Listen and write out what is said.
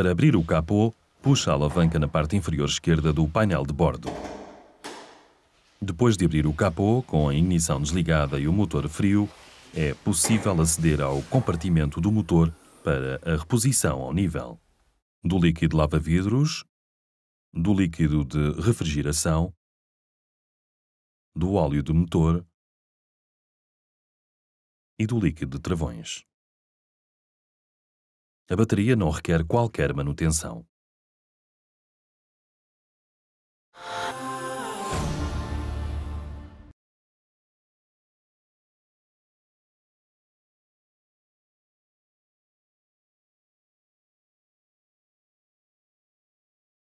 Para abrir o capô, puxa a alavanca na parte inferior esquerda do painel de bordo. Depois de abrir o capô, com a ignição desligada e o motor frio, é possível aceder ao compartimento do motor para a reposição ao nível do líquido lava-vidros, do líquido de refrigeração, do óleo do motor e do líquido de travões. A bateria não requer qualquer manutenção.